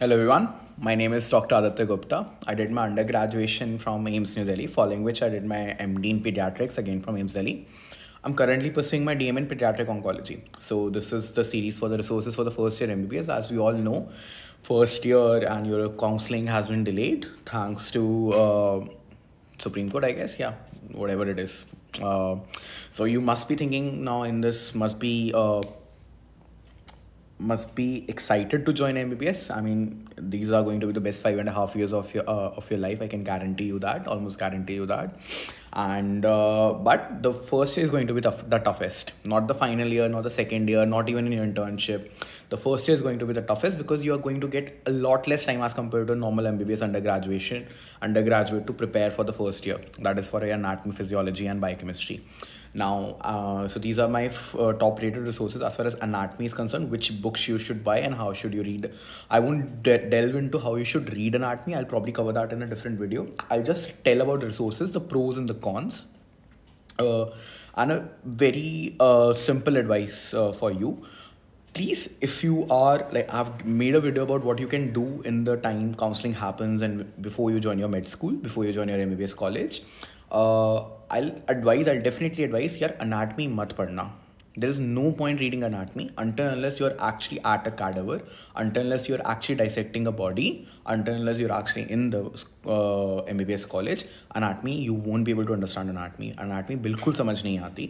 Hello everyone, my name is Dr. Aditya Gupta. I did my undergraduation from IMS New Delhi, following which I did my MD in Pediatrics again from IMS Delhi. I'm currently pursuing my DM in Pediatric Oncology. So this is the series for the resources for the first year MBBS. As we all know, first year and your counseling has been delayed thanks to uh, Supreme Court, I guess. Yeah, whatever it is. Uh, so you must be thinking now in this must be uh, must be excited to join MBBS. I mean, these are going to be the best five and a half years of your uh, of your life. I can guarantee you that, almost guarantee you that and uh, but the first year is going to be tough, the toughest not the final year not the second year not even in your internship the first year is going to be the toughest because you are going to get a lot less time as compared to normal mbbs undergraduate undergraduate to prepare for the first year that is for anatomy physiology and biochemistry now uh, so these are my uh, top rated resources as far as anatomy is concerned which books you should buy and how should you read i won't de delve into how you should read anatomy i'll probably cover that in a different video i'll just tell about resources the pros and the cons uh, and a very uh, simple advice uh, for you please if you are like i've made a video about what you can do in the time counseling happens and before you join your med school before you join your mbbs college uh, i'll advise i'll definitely advise your anatomy math padna there is no point reading anatomy until unless you're actually at a cadaver, until unless you're actually dissecting a body, until unless you're actually in the uh, MBBS college. Anatomy, you won't be able to understand anatomy. Anatomy बिल्कुल समझ नहीं आती.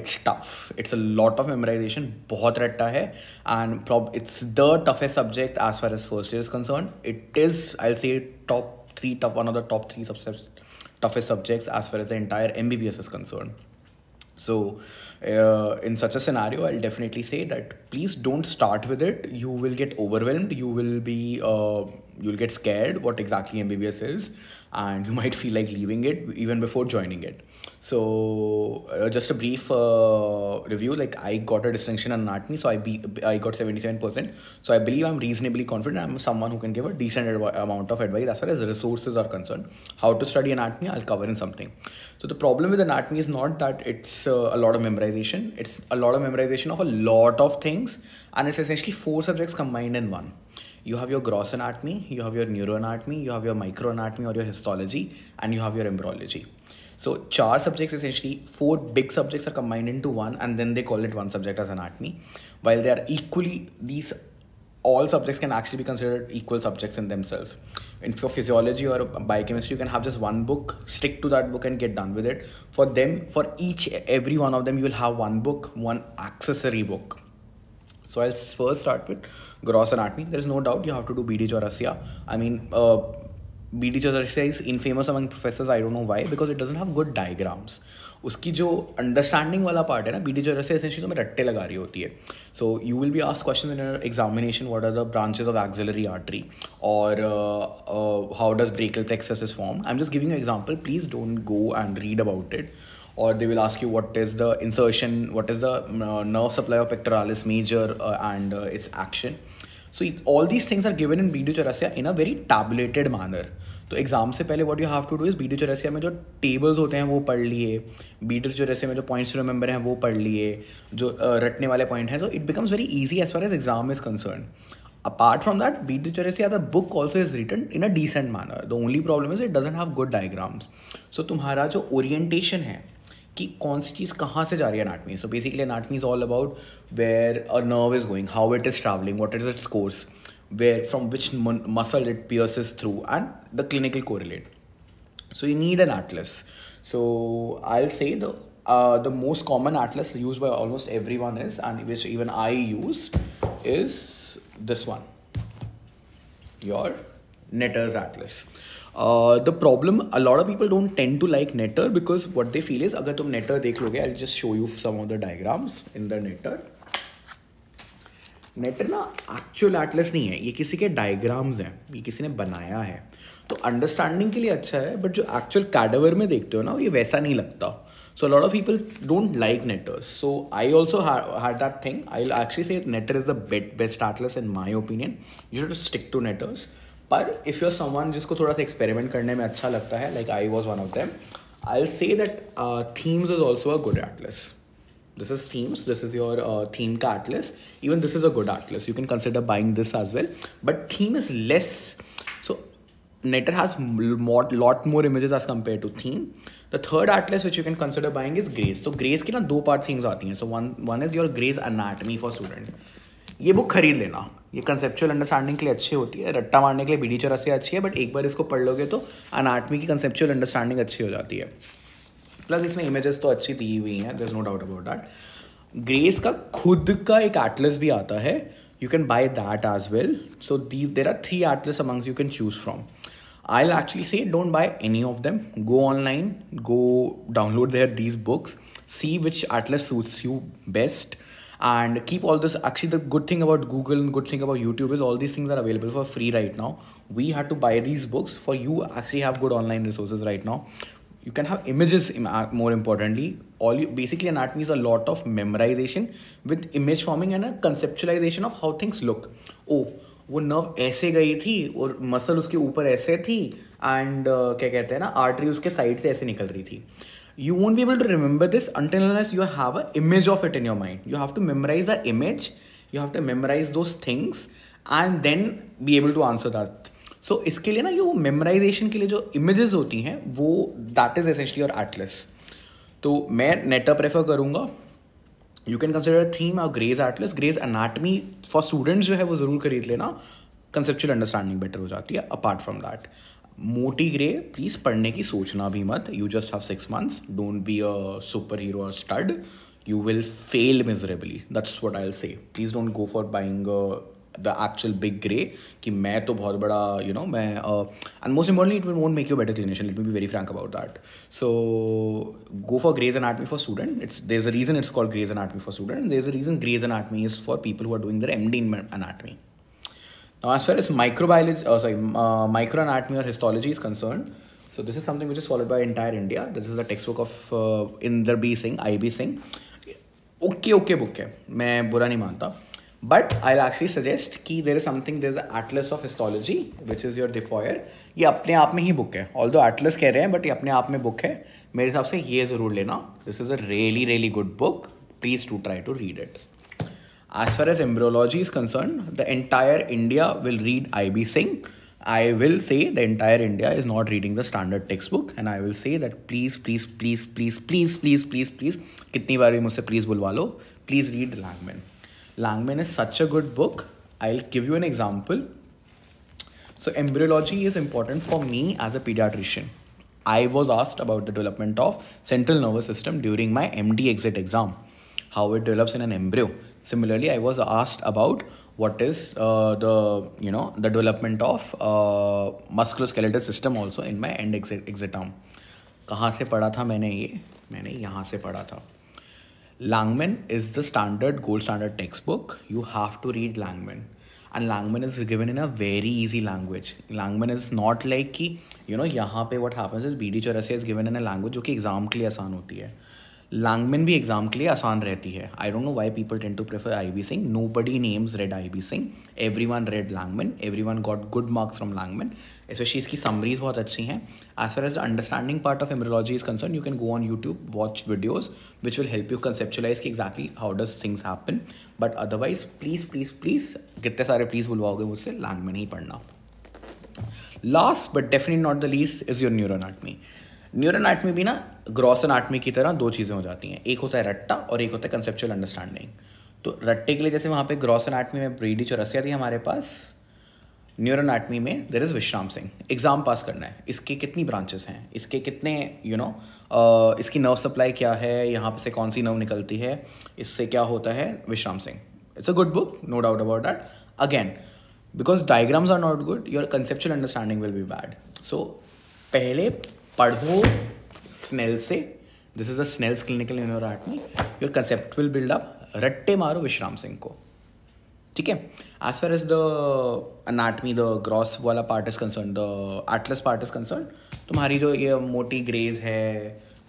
It's tough it's a lot of memorisation बहुत रट्टा है and prob it's the toughest subject as far as first year is concern it is I say top three top toughest subjects as far as the entire MBBS is concerned. So uh, in such a scenario, I'll definitely say that please don't start with it. You will get overwhelmed. You will be uh, you'll get scared what exactly MBBS is and you might feel like leaving it even before joining it. So uh, just a brief uh, review, like I got a distinction in anatomy, so I, be, I got 77%. So I believe I'm reasonably confident. I'm someone who can give a decent amount of advice as far as resources are concerned. How to study anatomy, I'll cover in something. So the problem with anatomy is not that it's uh, a lot of memorization. It's a lot of memorization of a lot of things and it's essentially four subjects combined in one you have your gross anatomy, you have your neuroanatomy, you have your microanatomy or your histology, and you have your embryology. So char subjects essentially four big subjects are combined into one and then they call it one subject as anatomy. While they are equally these all subjects can actually be considered equal subjects in themselves. In for physiology or biochemistry, you can have just one book, stick to that book and get done with it. For them, for each every one of them, you will have one book, one accessory book. So I'll first start with gross anatomy. There is no doubt you have to do BD Chaurasia. I mean, uh, BD Chaurasia is infamous among professors. I don't know why because it doesn't have good diagrams. उसकी जो understanding वाला part है ना B D जो रस है तो मैं रट्टे लगा रही होती है so you will be ask question in examination what are the branches of axillary artery और how does brachial plexus is form I am just giving example please don't go and read about it or they will ask you what is the insertion, what is the uh, nerve supply of pectoralis major uh, and uh, its action. So it, all these things are given in B.D. Chaurasia in a very tabulated manner. तो exam से पहले what you have to do is B D Chaurasia में जो tables होते हैं वो पढ़ लिए बी डी चौरसिया में जो पॉइंट्स रिमेंबर हैं वो पढ़ लिए जो uh, रटने वाले पॉइंट हैं so it becomes very easy as far as exam is concern apart from that B D Chaurasia the book also is written in a decent manner the only problem is it doesn't have good diagrams so तुम्हारा जो orientation है कि कौन सी चीज़ कहाँ से जा रही है anatomy so basically anatomy is all about where a nerve is going how it is travelling what is its course where from which muscle it pierces is through and the clinical को relate so you need an atlas so I say the most common atlas use by almost everyone is and which even I use is this one your Netter's atlas the uh, problem problem of people don't tend to like Netter because what they feel is अगर तुम Netter देख लोगे I just show you some of the diagrams in the Netter Netter ना actual एटलेस नहीं है ये किसी के डायग्राम्स हैं ये किसी ने बनाया है तो अंडरस्टैंडिंग के लिए अच्छा है बट जो एक्चुअल कैडवर में देखते हो ना ये वैसा नहीं लगता so lot of people don't like Netter's so I also had that thing I actually say Netter is the best atlas in my opinion you to stick to Netter's पर if you're one जिसको थोड़ा सा experiment करने में अच्छा लगता है like I was one of them I say that Thieme's is also a good atlas this is Thieme's this is your Thieme का एटलेस even this is a good atlas you can consider buying this as well but Thieme is less so Netter has got lot more images as compare to Thieme the third atlas which you can consider buying is Gray's तो Gray's की ना दो part things आती हैं so one one is your Gray's anatomy for student ये book खरीद लेना ये कंसेप्चुअल अंडरस्टैंडिंग के लिए अच्छी होती है रट्टा मारने के लिए बीडी चौरासी अच्छी है बट एक बार इसको पढ़ लोगे तो अनाटमी की कंसेप्चुअल अंडरस्टैंडिंग अच्छी हो जाती है प्लस इसमें इमेजेस तो अच्छी दी हुई हैं there is no doubt about that Gray's का खुद का एक एटलस भी आता है you can buy that as well so the there are three atlas amongst you can choose from I actually say don't buy any of them go online go download their these books see which atlas suits you best and keep all this actually the good thing about google and good thing about youtube is all these things are available for free right now we had to buy these books for you actually have good online resources right now you can have images uh, more importantly all you basically anatomy is a lot of memorization with image forming and a conceptualization of how things look oh वो nerve ऐसे गई थी और muscle उसके ऊपर ऐसे थी and uh, क्या कहते हैं ना आर्टरी उसके साइड से ऐसे निकल रही थी you won't be able to remember this until unless you have an image of it in your mind. You have to memorize that image, you have to memorize those things and then be able to answer that. So so, इसके लिए ना जो वो memorisation के लिए जो images होती हैं वो that is essentially your atlas तो मैं नेटा प्रेफर करूँगा यू कैन कंसिडर थीम और Gray's atlas Gray's anatomy for students जो है वो ज़रूर खरीद लेना कंसेप्चुअल अंडरस्टैंडिंग बेटर हो जाती है अपार्ट फ्रॉम दैट मोटी ग्रे प्लीज़ पढ़ने की सोचना भी मत you just have six months don't be a superhero stud you will fail miserably that's what I say please don't go for buying the actual big Gray कि मैं तो बहुत बड़ा यू नो मैं and most important it won't make you better clinician it me be very frank about that so go for graze and anatomy for student it's there is a reason it's call Gray's and anatomy for student there is a reason Gray's and anatomy is for people who are doing the M D in anatomy Now, as far as microbiology, oh, sorry, uh, micro anatomy or histology is concerned, so this is something which is followed by entire India. This is the textbook of uh, Inder B Singh, IB Singh. Okay, okay book है मैं बुरा नहीं मानता but I actually suggest कि there is something there is atlas of histology which is your Difiore ये अपने आप में ही बुक है ऑल दो एटलस कह रहे हैं बट ये अपने आप में बुक है मेरे हिसाब से ये ज़रूर लेना this is a really really good book please to try to read it As far as embryology is concerned, the entire India will read IB Singh. I will say the entire India is not reading the standard textbook and I will say that please, please, please, please, please, please, please, please, कितनी बार भी मुझसे please बुलवा please read Langman. Langman is such a good book. I'll give you an example. So embryology is important for me as a pediatrician. I was asked about the development of central nervous system during my MD exit exam, how it develops in an embryo. Similarly, I was asked about what is uh, the, you know, the development of uh, musculoskeletal system also in my end excitum. कहाँ से पढ़ा था मैंने ये मैंने यहाँ से पढ़ा था Langman is the standard gold standard textbook. You have to read Langman. And Langman is given in a very easy language. Langman is not like कि you know यहाँ पे what happens is BD Chaurasia is given in a language जो कि exam के लिए आसान होती है Langman भी एग्जाम के लिए आसान रहती है I don't know why people tend to prefer I B Singh nobody names read I B Singh everyone read Langman everyone got good marks from Langman specially इसकी समरीज बहुत अच्छी हैं as far as understanding part of embryology is concern you can go on YouTube watch videos which will help you conceptualise की exactly how does things happen but otherwise please please please कितने सारे please बुलवाओगे मुझसे Langman ही पढ़ना last but definite not the least is your neuroanatomy neuroanatomy भी ना gross anatomy की तरह दो चीज़ें हो जाती हैं एक होता है रट्टा और एक होता है कंसेप्चुअल अंडरस्टैंडिंग तो रट्टे के लिए जैसे वहाँ पे ग्रॉस एनाटमी में ब्रीडी चौरसिया थी हमारे पास न्यूरोनाटमी में देर इज़ विश्राम सिंह एग्ज़ाम पास करना है इसके कितनी ब्रांचेस हैं इसके कितने यू you नो know, इसकी नर्व सप्लाई क्या है यहाँ से कौन सी नर्व निकलती है इससे क्या होता है Vishram Singh it's a good book no doubt about that again because diagrams are not good your conceptual understanding will be bad so पहले पढ़ो स्नेल से this is a Snell's clinical neuroanatomy your concept will build up रट्टे मारो विश्राम सिंह को ठीक है as far as the anatomy the gross वाला part is concern the atlas part is concern तुम्हारी जो ये मोटी ग्रेज है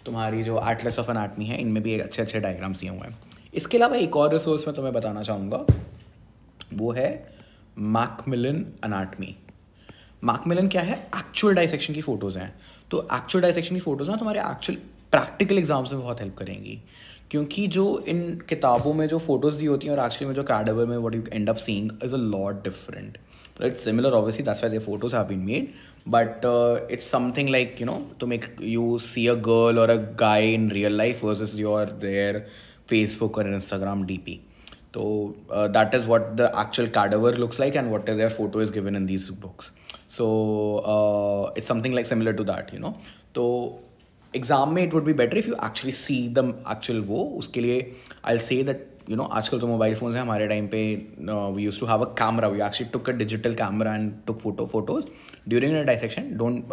तुम्हारी जो एटलस ऑफ अनाटमी है इनमें भी अच्छे अच्छे डायग्राम्स दिए हुए हैं इसके अलावा एक और रिसोर्स मैं तुम्हें बताना चाहूँगा वो है मैकमिलन अनाटमी मार्कमेलन क्या है एक्चुअल डाइसेक्शन की फ़ोटोज़ हैं तो एक्चुअल डाइसेक्शन की फ़ोटोज़ ना तुम्हारे एक्चुअल प्रैक्टिकल एग्जाम्स में बहुत हेल्प करेंगी क्योंकि जो इन किताबों में जो फ़ोटोज़ दी होती हैं और एक्चुअली में जो कैडवर में what you end up seeing is a lot different it's similar obviously that's why the photos have been made but it's something like you know तुम एक यू सी अ गर्ल और a guy in real life versus is your their Facebook और Instagram D P तो that is what the actual cadaver looks like and what their photo is given in these books so it's something like similar to that you know तो exam में it would be better if you actually see the actual वो उसके लिए आई say that you know आजकल तो mobile phone है हमारे time पे we used to have a camera we actually took a digital camera and took photo photos during a dissection don't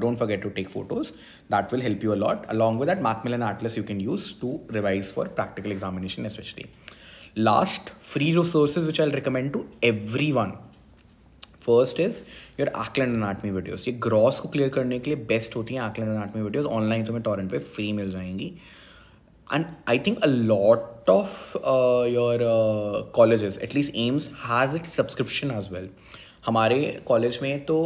don't forget to take photos that will help you a lot along with that Macmillan atlas you can use to revise for practical examination specially last free resources which I recommend to everyone first is your Auckland anatomy videos ये gross को clear करने के लिए best होती हैं Auckland anatomy videos online तुम्हें torrent पे free मिल जाएंगी and I think a lot of your colleges at least AIIMS has it subscription as well हमारे कॉलेज में तो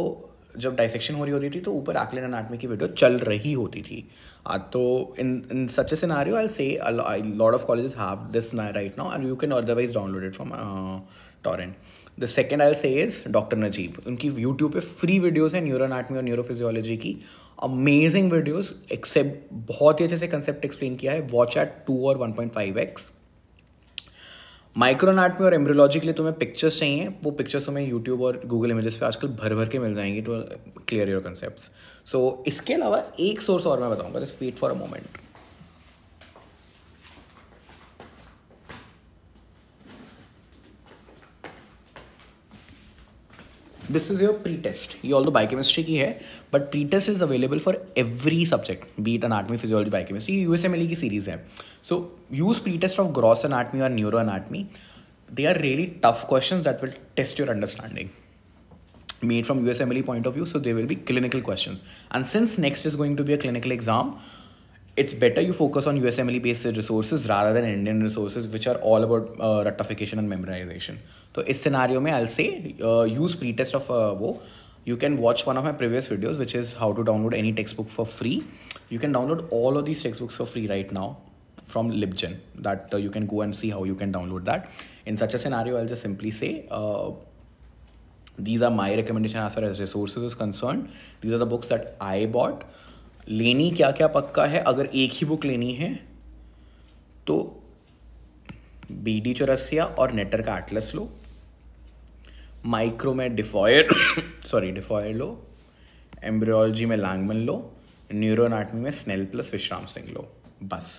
जब डाइसेक्शन हो रही होती थी तो ऊपर आकलन अनाटमी की वीडियो चल रही होती थी आ, तो इन इन such as scenario I say lot of college have this right now and you can otherwise download it from torrent the second I say is doctor Najeeb उनकी यूट्यूब पे फ्री वीडियोज़ हैं neuro anatomy और neurophysiology की amazing videos except बहुत ही अच्छे से concept explain किया है वॉच एट टू और वन पॉइंट फाइव एक्स माइक्रोनाट में और एम्ब्रियोलॉजी के लिए तुम्हें पिक्चर्स चाहिए वो पिक्चर्स तुम्हें यूट्यूब और गूगल इमेजेस पे आजकल भर भर के मिल जाएंगे to clear your concepts so इसके अलावा एक सोर्स और मैं बताऊँगा just wait for a moment this is your pretest ये ऑल दो बायोकेमिस्ट्री की है but pretest is available for every subject be it anatomy physiology biochemistry U S M L की सीरीज़ है so use pretest of gross anatomy और neuro anatomy they are really tough question that will test your understanding made S M L point of view so they will be clinical question and since next is going to be a clinical exam it's better you focus on USMLE based resources rather than Indian resources, which are all about uh, rectification and memorization. So इस scenario i I'll say uh, use pretest of uh, you can watch one of my previous videos which is how to download any textbook for free you can download all of these textbooks for free right now from libgen that uh, you can go and see how you can download that in such a scenario i'll just simply say uh, these are my recommendation as far as resources is concerned these are the books that i bought लेनी क्या क्या पक्का है अगर एक ही book लेनी है तो बी डी चौरसिया और नेटर का एटलस लो माइक्रो में डिफॉयर सॉरी डिफॉयर लो एम्ब्रियोलॉजी में लैंगमन लो न्यूरोनाटमी में स्नेल प्लस विश्राम सिंह लो बस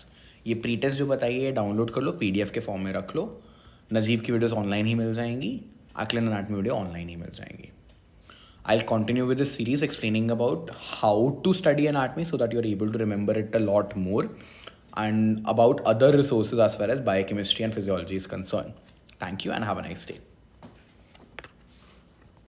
ये प्री टेस्ट जो बताइए ये डाउनलोड कर लो पीडीएफ के फॉर्म में रख लो नजीब की वीडियोस ऑनलाइन ही मिल जाएंगी आकलन अनाटमी वीडियो ऑनलाइन ही मिल जाएंगी I'll continue with this series explaining about how to study anatomy so that you're able to remember it a lot more and about other resources as far as biochemistry and physiology is concerned. Thank you and have a nice day.